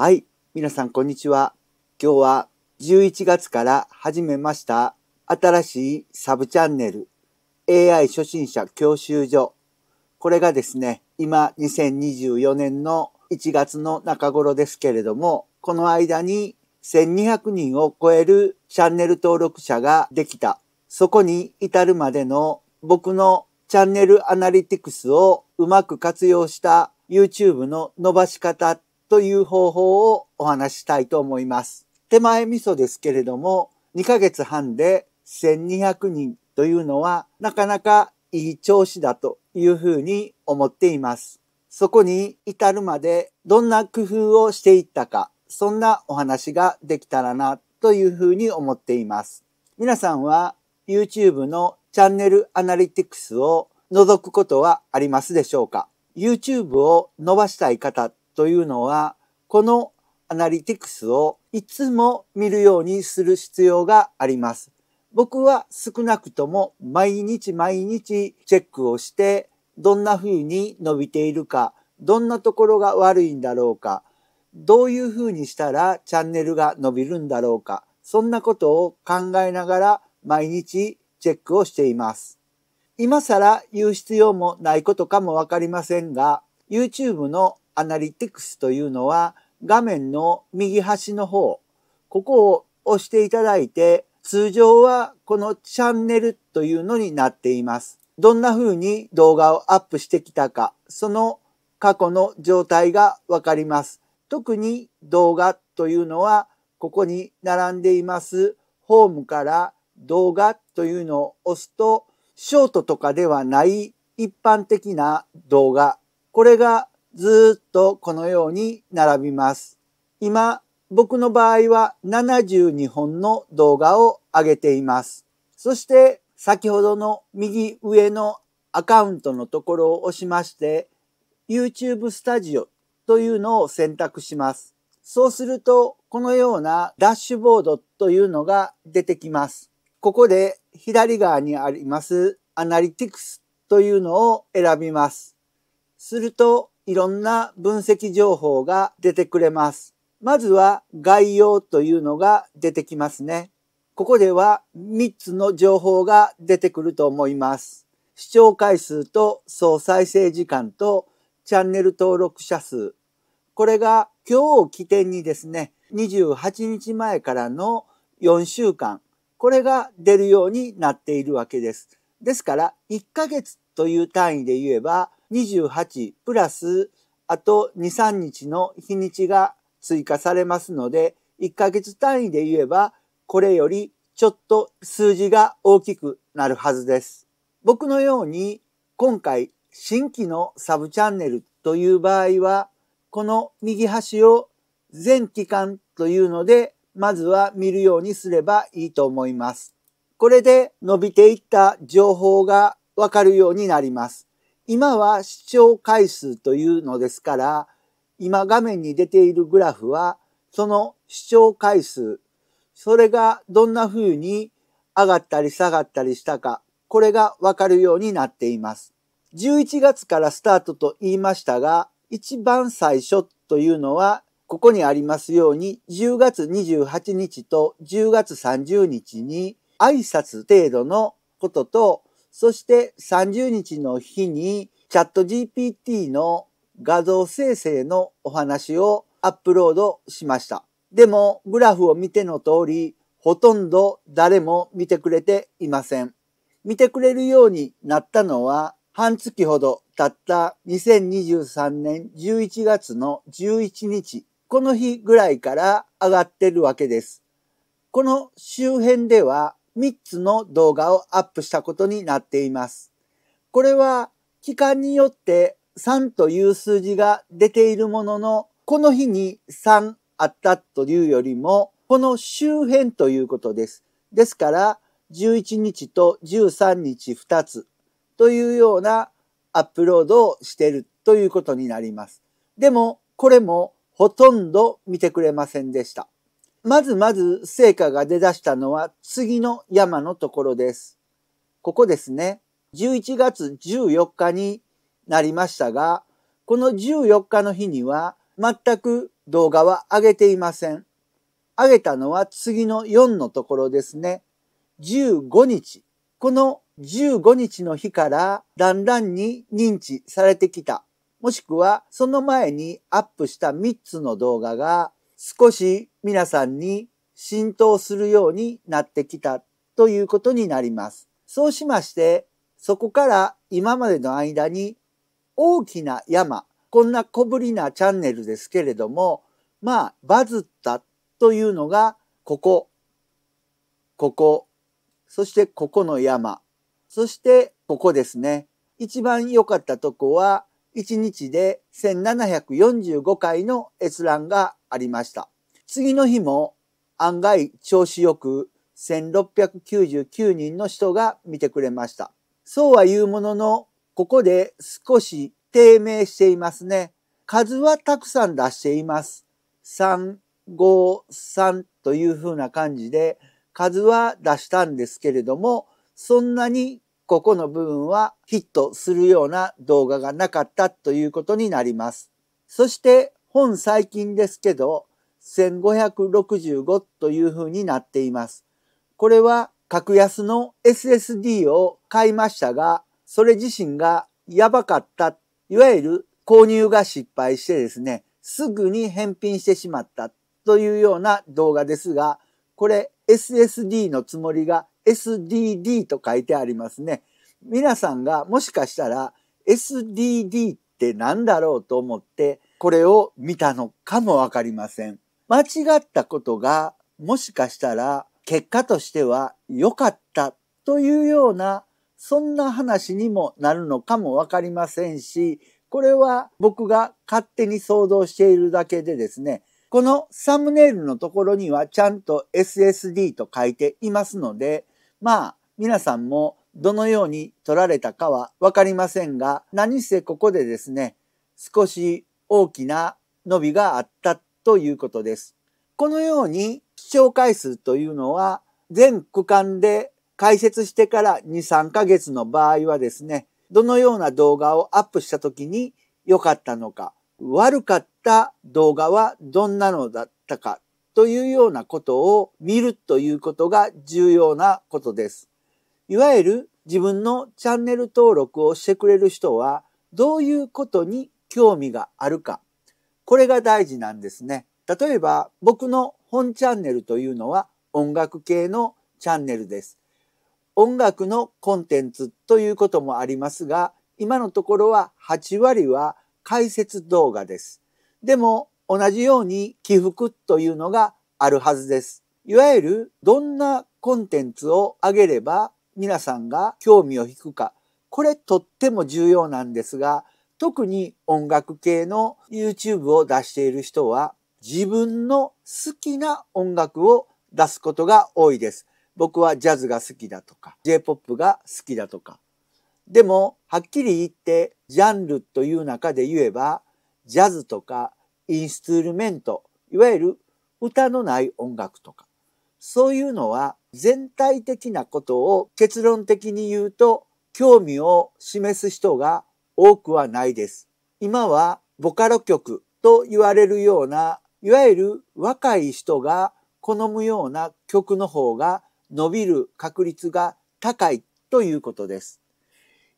はい、皆さんこんにちは。今日は11月から始めました新しいサブチャンネル AI 初心者教習所。これがですね、今2024年の1月の中頃ですけれども、この間に1200人を超えるチャンネル登録者ができた。そこに至るまでの僕のチャンネルアナリティクスをうまく活用した YouTube の伸ばし方っという方法をお話したいと思います。手前味噌ですけれども、2ヶ月半で1200人というのはなかなかいい調子だというふうに思っています。そこに至るまでどんな工夫をしていったか、そんなお話ができたらなというふうに思っています。皆さんは YouTube のチャンネルアナリティクスを覗くことはありますでしょうか ?YouTube を伸ばしたい方というのはこのアナリティクスをいつも見るようにする必要があります。僕は少なくとも毎日毎日チェックをしてどんな風に伸びているかどんなところが悪いんだろうかどういう風にしたらチャンネルが伸びるんだろうかそんなことを考えながら毎日チェックをしています。今更言う必要もないことかもわかりませんが YouTube のアナリティクスというのは画面の右端の方、ここを押していただいて、通常はこのチャンネルというのになっています。どんな風に動画をアップしてきたか、その過去の状態がわかります。特に動画というのは、ここに並んでいますホームから動画というのを押すと、ショートとかではない一般的な動画、これがずっとこのように並びます。今、僕の場合は72本の動画を上げています。そして先ほどの右上のアカウントのところを押しまして YouTube Studio というのを選択します。そうするとこのようなダッシュボードというのが出てきます。ここで左側にありますアナリティクスというのを選びます。するといろんな分析情報が出てくれます。まずは概要というのが出てきますね。ここでは3つの情報が出てくると思います。視聴回数と総再生時間とチャンネル登録者数。これが今日を起点にですね、28日前からの4週間、これが出るようになっているわけです。ですから、1ヶ月という単位で言えば、28プラスあと2、3日の日にちが追加されますので、1ヶ月単位で言えば、これよりちょっと数字が大きくなるはずです。僕のように、今回新規のサブチャンネルという場合は、この右端を全期間というので、まずは見るようにすればいいと思います。これで伸びていった情報がわかるようになります。今は視聴回数というのですから、今画面に出ているグラフは、その視聴回数、それがどんな風に上がったり下がったりしたか、これがわかるようになっています。11月からスタートと言いましたが、一番最初というのは、ここにありますように、10月28日と10月30日に挨拶程度のことと、そして30日の日にチャット GPT の画像生成のお話をアップロードしました。でもグラフを見ての通り、ほとんど誰も見てくれていません。見てくれるようになったのは半月ほど経った2023年11月の11日、この日ぐらいから上がってるわけです。この周辺では3つの動画をアップしたことになっています。これは期間によって3という数字が出ているものの、この日に3あったというよりも、この周辺ということです。ですから、11日と13日2つというようなアップロードをしているということになります。でも、これもほとんど見てくれませんでした。まずまず成果が出だしたのは次の山のところです。ここですね。11月14日になりましたが、この14日の日には全く動画は上げていません。上げたのは次の4のところですね。15日。この15日の日からだんだんに認知されてきた。もしくはその前にアップした3つの動画が少し皆さんに浸透するようになってきたということになります。そうしまして、そこから今までの間に大きな山、こんな小ぶりなチャンネルですけれども、まあ、バズったというのが、ここ、ここ、そしてここの山、そしてここですね。一番良かったとこは、1日で1745回の閲覧がありました。次の日も案外調子よく1699人の人が見てくれました。そうは言うものの、ここで少し低迷していますね。数はたくさん出しています。3、5、3というふうな感じで数は出したんですけれども、そんなにここの部分はヒットするような動画がなかったということになります。そして本最近ですけど1565というふうになっています。これは格安の SSD を買いましたが、それ自身がやばかった、いわゆる購入が失敗してですね、すぐに返品してしまったというような動画ですが、これ SSD のつもりが SDD と書いてありますね。皆さんがもしかしたら SDD って何だろうと思ってこれを見たのかもわかりません。間違ったことがもしかしたら結果としては良かったというようなそんな話にもなるのかもわかりませんしこれは僕が勝手に想像しているだけでですねこのサムネイルのところにはちゃんと SSD と書いていますので、まあ皆さんもどのように撮られたかはわかりませんが、何せここでですね、少し大きな伸びがあったということです。このように視聴回数というのは全区間で解説してから2、3ヶ月の場合はですね、どのような動画をアップした時に良かったのか、悪かった動画はどんなのだったかというようなことを見るということが重要なことです。いわゆる自分のチャンネル登録をしてくれる人はどういうことに興味があるか。これが大事なんですね。例えば僕の本チャンネルというのは音楽系のチャンネルです。音楽のコンテンツということもありますが、今のところは8割は解説動画です。でも同じように起伏というのがあるはずです。いわゆるどんなコンテンツを上げれば皆さんが興味を引くか、これとっても重要なんですが、特に音楽系の YouTube を出している人は自分の好きな音楽を出すことが多いです。僕はジャズが好きだとか、J-POP が好きだとか、でもはっきり言ってジャンルという中で言えばジャズとかインストゥルメントいわゆる歌のない音楽とかそういうのは全体的なことを結論的に言うと興味を示す人が多くはないです。今はボカロ曲と言われるようないわゆる若い人が好むような曲の方が伸びる確率が高いということです。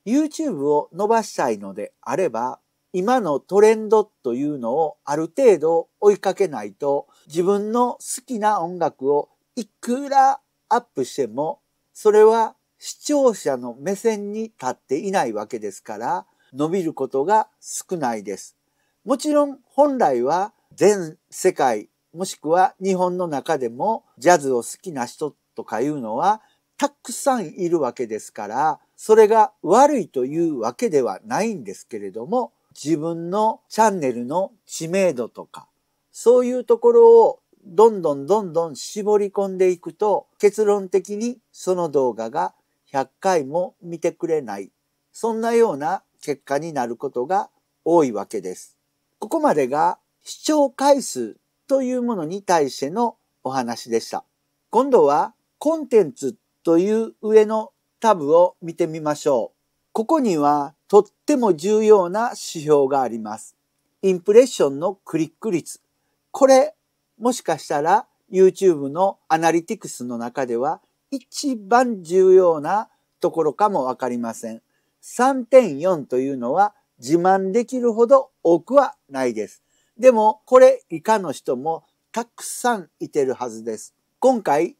YouTube を伸ばしたいのであれば、今のトレンドというのをある程度追いかけないと、自分の好きな音楽をいくらアップしても、それは視聴者の目線に立っていないわけですから、伸びることが少ないです。もちろん本来は全世界、もしくは日本の中でもジャズを好きな人とかいうのはたくさんいるわけですから、それが悪いというわけではないんですけれども、自分のチャンネルの知名度とか、そういうところをどんどんどんどん絞り込んでいくと、結論的にその動画が100回も見てくれない。そんなような結果になることが多いわけです。ここまでが視聴回数というものに対してのお話でした。今度はコンテンツという上のタブを見てみましょう。ここにはとっても重要な指標があります。インプレッションのクリック率。これ、もしかしたら YouTube のアナリティクスの中では一番重要なところかもわかりません。3.4というのは自慢できるほど多くはないです。でも、これ以下の人もたくさんいてるはずです。今回、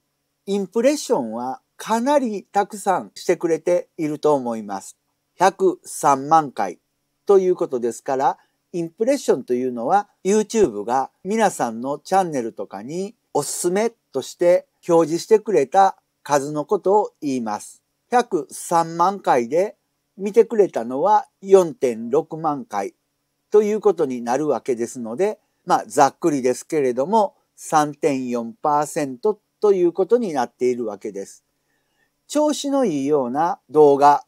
インプレッションはかなりたくさんしてくれていると思います。103万回ということですから、インプレッションというのは YouTube が皆さんのチャンネルとかにおすすめとして表示してくれた数のことを言います。103万回で見てくれたのは4.6万回ということになるわけですので、まあざっくりですけれども3.4%ということになっているわけです。調子のいいような動画、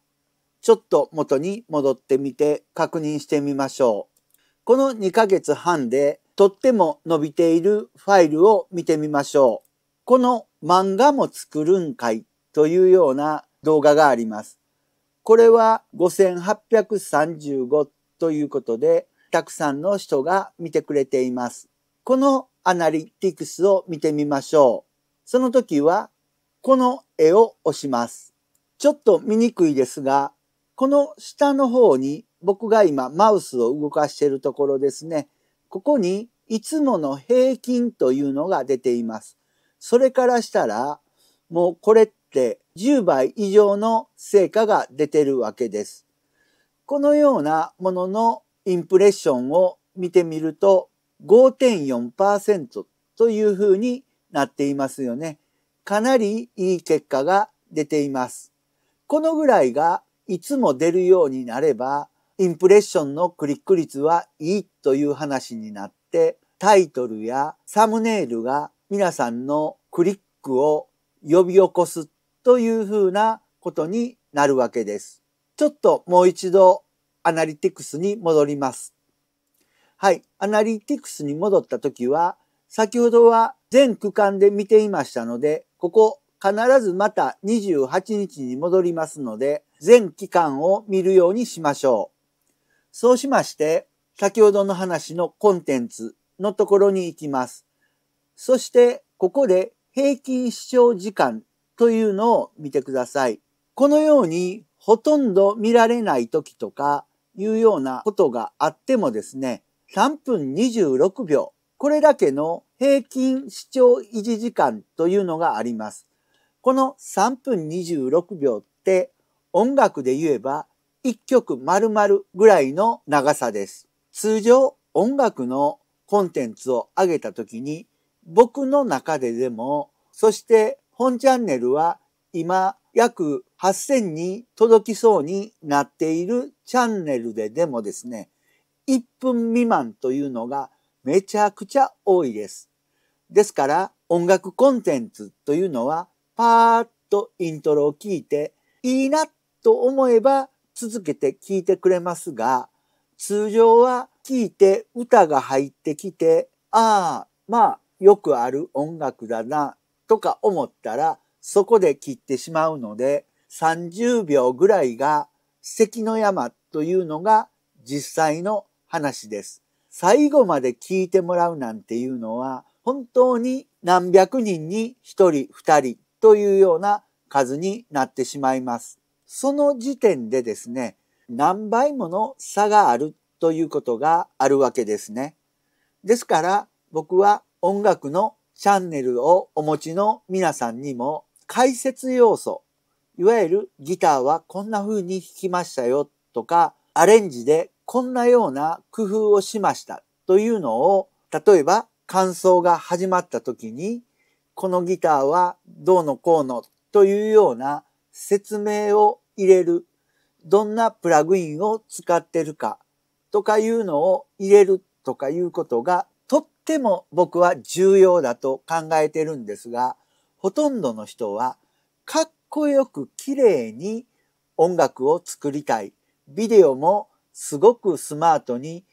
ちょっと元に戻ってみて確認してみましょう。この2ヶ月半でとっても伸びているファイルを見てみましょう。この漫画も作るんかいというような動画があります。これは5835ということで、たくさんの人が見てくれています。このアナリティクスを見てみましょう。その時はこの絵を押します。ちょっと見にくいですが、この下の方に僕が今マウスを動かしているところですね。ここにいつもの平均というのが出ています。それからしたら、もうこれって10倍以上の成果が出てるわけです。このようなもののインプレッションを見てみると5.4%というふうになっていますよね。かなりいい結果が出ています。このぐらいがいつも出るようになれば、インプレッションのクリック率はいいという話になって、タイトルやサムネイルが皆さんのクリックを呼び起こすというふうなことになるわけです。ちょっともう一度アナリティクスに戻ります。はい。アナリティクスに戻ったときは、先ほどは全区間で見ていましたので、ここ必ずまた28日に戻りますので、全期間を見るようにしましょう。そうしまして、先ほどの話のコンテンツのところに行きます。そして、ここで平均視聴時間というのを見てください。このように、ほとんど見られない時とかいうようなことがあってもですね、3分26秒、これだけの平均視聴維持時間というのがあります。この3分26秒って音楽で言えば1曲丸々ぐらいの長さです。通常音楽のコンテンツを上げた時に僕の中ででもそして本チャンネルは今約8000に届きそうになっているチャンネルででもですね1分未満というのがめちゃくちゃ多いです。ですから音楽コンテンツというのはパーッとイントロを聞いていいなと思えば続けて聞いてくれますが通常は聞いて歌が入ってきてああまあよくある音楽だなとか思ったらそこで切ってしまうので30秒ぐらいが関の山というのが実際の話です。最後まで聞いてもらうなんていうのは本当に何百人に一人二人というような数になってしまいます。その時点でですね、何倍もの差があるということがあるわけですね。ですから僕は音楽のチャンネルをお持ちの皆さんにも解説要素、いわゆるギターはこんな風に弾きましたよとか、アレンジでこんなような工夫をしましたというのを、例えば感想が始まった時に、このギターはどうのこうのというような説明を入れる。どんなプラグインを使ってるかとかいうのを入れるとかいうことがとっても僕は重要だと考えてるんですが、ほとんどの人はかっこよく綺麗に音楽を作りたい。ビデオもすごくスマートに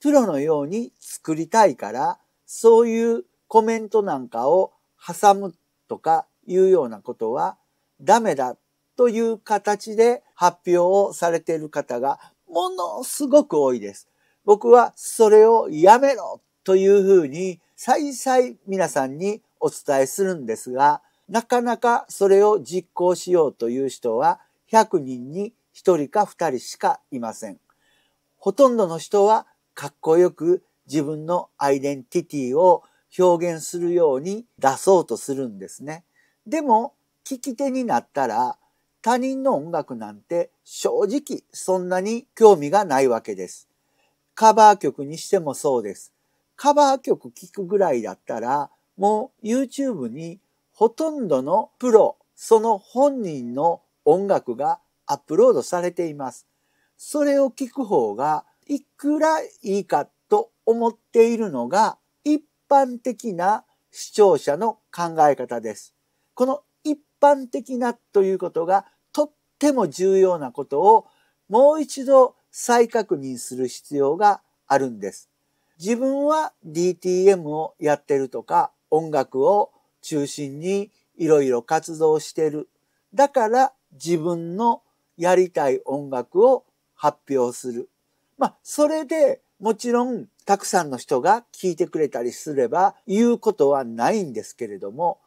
プロのように作りたいからそういうコメントなんかを挟むとかいうようなことはダメだという形で発表をされている方がものすごく多いです。僕はそれをやめろというふうに再々皆さんにお伝えするんですが、なかなかそれを実行しようという人は100人に1人か2人しかいません。ほとんどの人はかっこよく自分のアイデンティティを表現するように出そうとするんですね。でも、聞き手になったら他人の音楽なんて正直そんなに興味がないわけです。カバー曲にしてもそうです。カバー曲聴くぐらいだったらもう YouTube にほとんどのプロ、その本人の音楽がアップロードされています。それを聞く方がいくらいいかと思っているのが一般的な視聴者の考え方です。この一般的なということがとっても重要なことをもう一度再確認する必要があるんです。自分は DTM をやってるとか音楽を中心にいろいろ活動してる。だから自分のやりたい音楽を発表する。まあ、それでもちろんたくさんの人が聞いてくれたりすれば言うことはないんですけれども、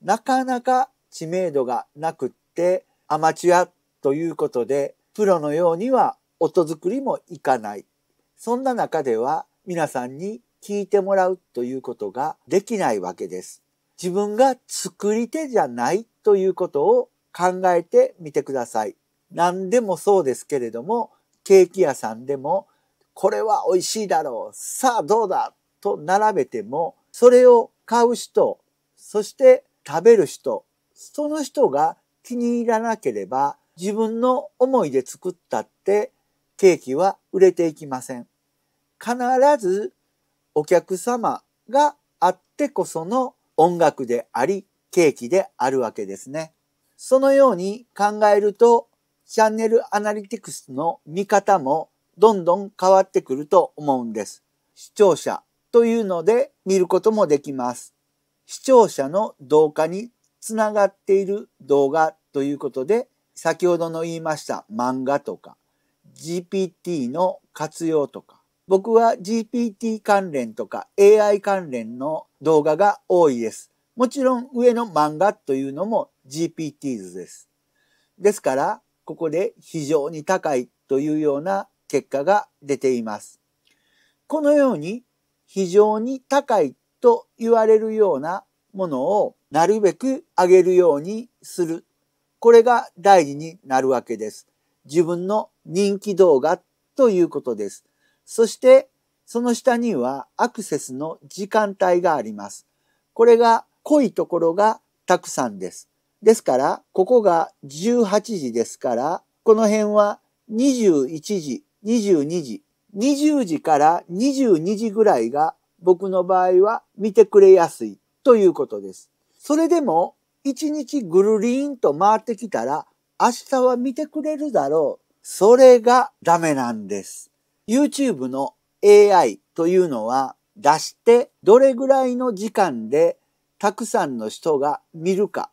なかなか知名度がなくってアマチュアということで、プロのようには音作りもいかない。そんな中では皆さんに聞いてもらうということができないわけです。自分が作り手じゃないということを考えてみてください。何でもそうですけれども、ケーキ屋さんでも、これは美味しいだろう、さあどうだと並べても、それを買う人、そして食べる人、その人が気に入らなければ、自分の思いで作ったってケーキは売れていきません。必ずお客様があってこその音楽であり、ケーキであるわけですね。そのように考えると、チャンネルアナリティクスの見方もどんどん変わってくると思うんです。視聴者というので見ることもできます。視聴者の動画につながっている動画ということで、先ほどの言いました漫画とか、GPT の活用とか、僕は GPT 関連とか AI 関連の動画が多いです。もちろん上の漫画というのも GPTs です。ですから、ここで非常に高いというような結果が出ています。このように非常に高いと言われるようなものをなるべく上げるようにする。これが大事になるわけです。自分の人気動画ということです。そしてその下にはアクセスの時間帯があります。これが濃いところがたくさんです。ですから、ここが18時ですから、この辺は21時、22時、20時から22時ぐらいが僕の場合は見てくれやすいということです。それでも1日ぐるりんと回ってきたら明日は見てくれるだろう。それがダメなんです。YouTube の AI というのは出してどれぐらいの時間でたくさんの人が見るか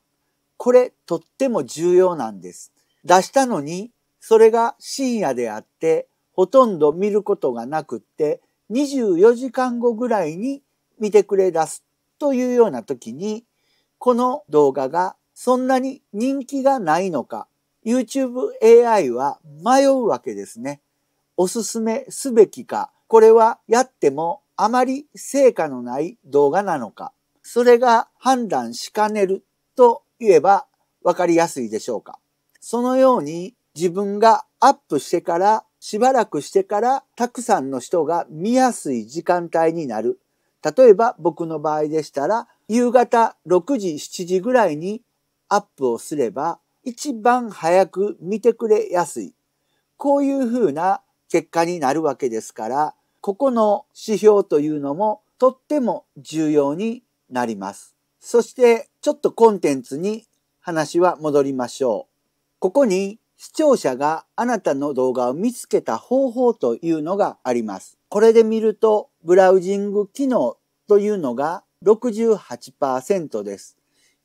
これとっても重要なんです。出したのに、それが深夜であって、ほとんど見ることがなくって、24時間後ぐらいに見てくれ出すというような時に、この動画がそんなに人気がないのか、YouTube AI は迷うわけですね。おすすめすべきか、これはやってもあまり成果のない動画なのか、それが判断しかねると言えば分かりやすいでしょうか。そのように自分がアップしてからしばらくしてからたくさんの人が見やすい時間帯になる。例えば僕の場合でしたら夕方6時7時ぐらいにアップをすれば一番早く見てくれやすい。こういうふうな結果になるわけですから、ここの指標というのもとっても重要になります。そしてちょっとコンテンツに話は戻りましょう。ここに視聴者があなたの動画を見つけた方法というのがあります。これで見るとブラウジング機能というのが68%です。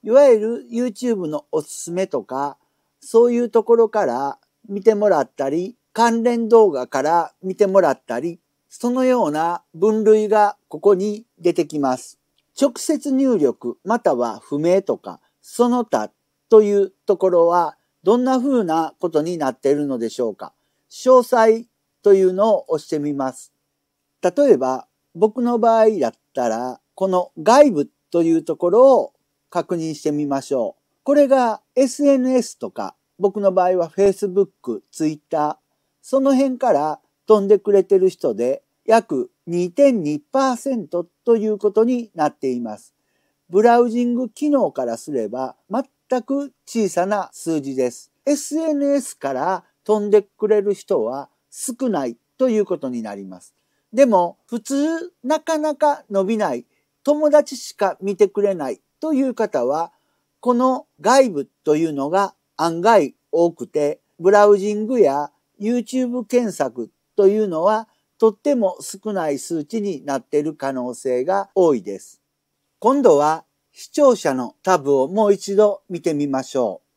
いわゆる YouTube のおすすめとかそういうところから見てもらったり関連動画から見てもらったりそのような分類がここに出てきます。直接入力または不明とかその他というところはどんな風なことになっているのでしょうか詳細というのを押してみます。例えば僕の場合だったらこの外部というところを確認してみましょう。これが SNS とか僕の場合は Facebook、Twitter その辺から飛んでくれてる人で約2.2%ということになっています。ブラウジング機能からすれば全く小さな数字です。SNS から飛んでくれる人は少ないということになります。でも普通なかなか伸びない友達しか見てくれないという方はこの外部というのが案外多くてブラウジングや YouTube 検索というのはとっても少ない数値になっている可能性が多いです。今度は視聴者のタブをもう一度見てみましょう。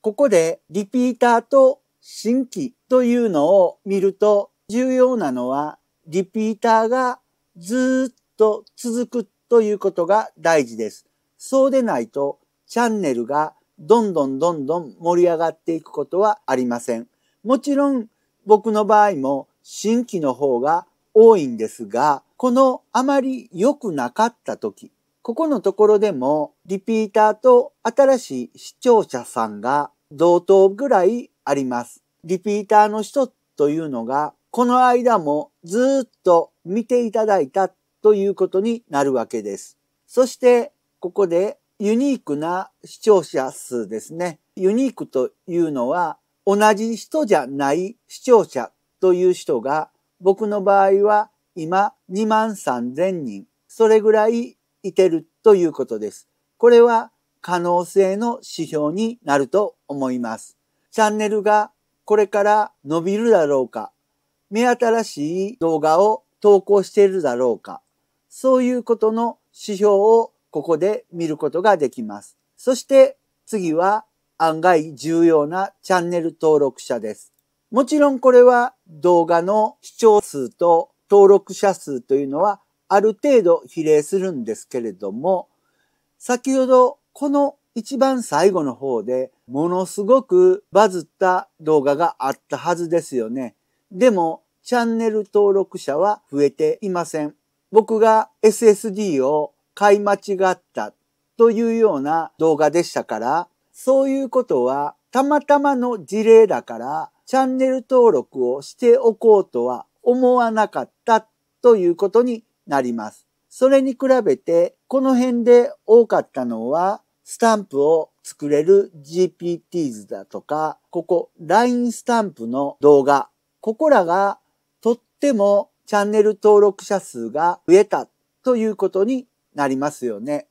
ここでリピーターと新規というのを見ると重要なのはリピーターがずっと続くということが大事です。そうでないとチャンネルがどんどんどんどん盛り上がっていくことはありません。もちろん僕の場合も新規の方が多いんですが、このあまり良くなかった時、ここのところでもリピーターと新しい視聴者さんが同等ぐらいあります。リピーターの人というのが、この間もずっと見ていただいたということになるわけです。そして、ここでユニークな視聴者数ですね。ユニークというのは、同じ人じゃない視聴者という人が、僕の場合は今2万3 0人、それぐらいいてるということです。これは可能性の指標になると思います。チャンネルがこれから伸びるだろうか、目新しい動画を投稿しているだろうか、そういうことの指標をここで見ることができます。そして次は案外重要なチャンネル登録者です。もちろんこれは動画の視聴数と登録者数というのはある程度比例するんですけれども、先ほどこの一番最後の方でものすごくバズった動画があったはずですよね。でもチャンネル登録者は増えていません。僕が SSD を買い間違ったというような動画でしたから、そういうことはたまたまの事例だからチャンネル登録をしておこうとは思わなかったということになります。それに比べて、この辺で多かったのは、スタンプを作れる GPTs だとか、ここ LINE スタンプの動画、ここらがとってもチャンネル登録者数が増えたということになりますよね。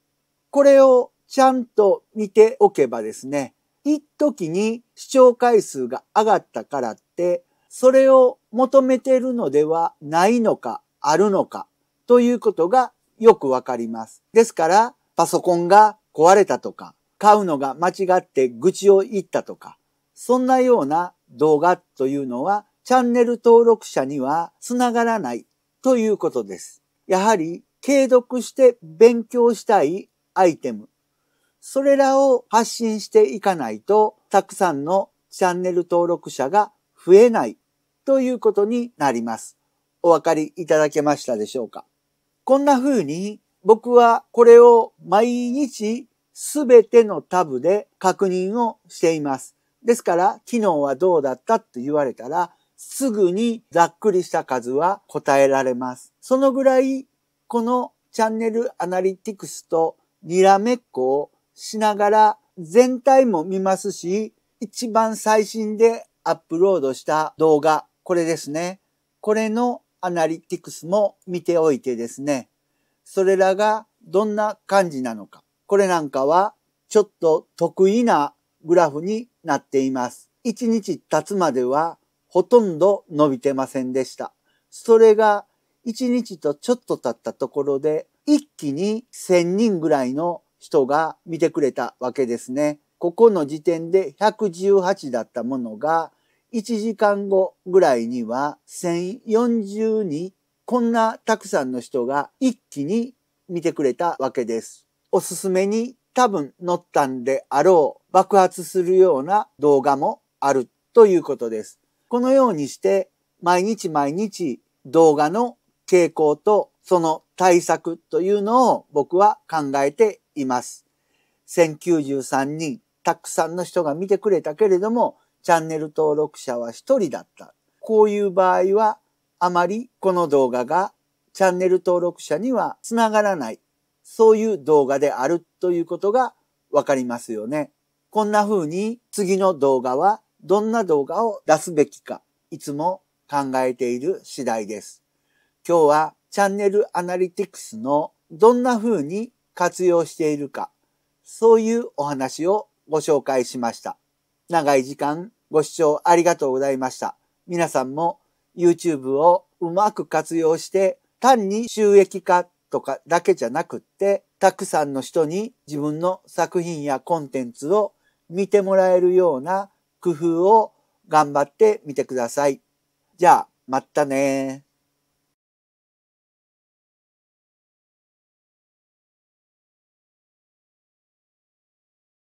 これをちゃんと見ておけばですね、一時に視聴回数が上がったからって、それを求めているのではないのか、あるのか、ということがよくわかります。ですから、パソコンが壊れたとか、買うのが間違って愚痴を言ったとか、そんなような動画というのは、チャンネル登録者にはつながらないということです。やはり、継続して勉強したいアイテムそれらを発信していかないと、たくさんのチャンネル登録者が増えないということになります。お分かりいただけましたでしょうかこんな風に僕はこれを毎日すべてのタブで確認をしています。ですから、昨日はどうだったって言われたら、すぐにざっくりした数は答えられます。そのぐらい、このチャンネルアナリティクスとにらめっこをしながら全体も見ますし、一番最新でアップロードした動画、これですね。これのアナリティクスも見ておいてですね。それらがどんな感じなのか。これなんかはちょっと得意なグラフになっています。1日経つまではほとんど伸びてませんでした。それが1日とちょっと経ったところで一気に1000人ぐらいの人が見てくれたわけですね。ここの時点で118だったものが、1時間後ぐらいには1040にこんなたくさんの人が一気に見てくれたわけです。おすすめに多分載ったんであろう爆発するような動画もあるということです。このようにして毎日毎日動画の傾向とその対策というのを僕は考えています。1093人、たくさんの人が見てくれたけれども、チャンネル登録者は1人だった。こういう場合は、あまりこの動画がチャンネル登録者にはつながらない、そういう動画であるということがわかりますよね。こんな風に次の動画はどんな動画を出すべきか、いつも考えている次第です。今日はチャンネルアナリティクスのどんな風に活用しているか、そういうお話をご紹介しました。長い時間ご視聴ありがとうございました。皆さんも YouTube をうまく活用して単に収益化とかだけじゃなくってたくさんの人に自分の作品やコンテンツを見てもらえるような工夫を頑張ってみてください。じゃあ、またね